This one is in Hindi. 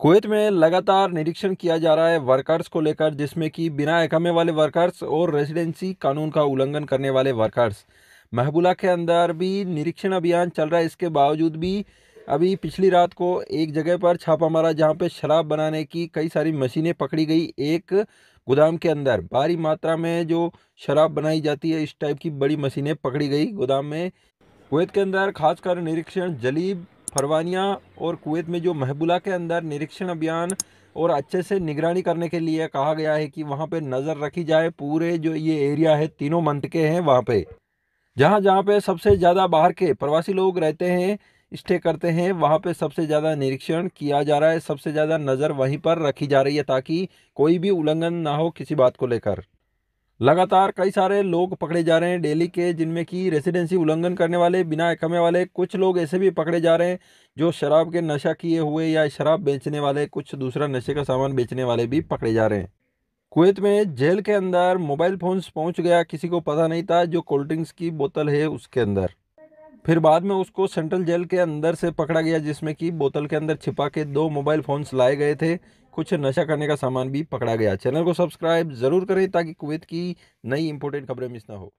कुवैत में लगातार निरीक्षण किया जा रहा है वर्कर्स को लेकर जिसमें कि बिना एकमे वाले वर्कर्स और रेजिडेंसी कानून का उल्लंघन करने वाले वर्कर्स महबूला के अंदर भी निरीक्षण अभियान चल रहा है इसके बावजूद भी अभी पिछली रात को एक जगह पर छापा मारा जहाँ पे शराब बनाने की कई सारी मशीनें पकड़ी गई एक गोदाम के अंदर भारी मात्रा में जो शराब बनाई जाती है इस टाइप की बड़ी मशीनें पकड़ी गई गोदाम में कुवैत के अंदर खासकर निरीक्षण जलीब फरवानिया और कुवैत में जो महबूला के अंदर निरीक्षण अभियान और अच्छे से निगरानी करने के लिए कहा गया है कि वहाँ पे नज़र रखी जाए पूरे जो ये एरिया है तीनों मंथ के हैं वहाँ पे जहाँ जहाँ पे सबसे ज़्यादा बाहर के प्रवासी लोग रहते हैं स्टे करते हैं वहाँ पे सबसे ज़्यादा निरीक्षण किया जा रहा है सबसे ज़्यादा नज़र वहीं पर रखी जा रही है ताकि कोई भी उल्लंघन ना हो किसी बात को लेकर लगातार कई सारे लोग पकड़े जा रहे हैं डेली के जिनमें कि रेसिडेंसी उल्लंघन करने वाले बिना एकमे वाले कुछ लोग ऐसे भी पकड़े जा रहे हैं जो शराब के नशा किए हुए या शराब बेचने वाले कुछ दूसरा नशे का सामान बेचने वाले भी पकड़े जा रहे हैं कुवैत में जेल के अंदर मोबाइल फ़ोन्स पहुंच गया किसी को पता नहीं था जो कोल्ड ड्रिंक्स की बोतल है उसके अंदर फिर बाद में उसको सेंट्रल जेल के अंदर से पकड़ा गया जिसमें कि बोतल के अंदर छिपा के दो मोबाइल फ़ोन्स लाए गए थे कुछ नशा करने का सामान भी पकड़ा गया चैनल को सब्सक्राइब ज़रूर करें ताकि कुवैत की नई इंपॉर्टेंट खबरें मिस ना हो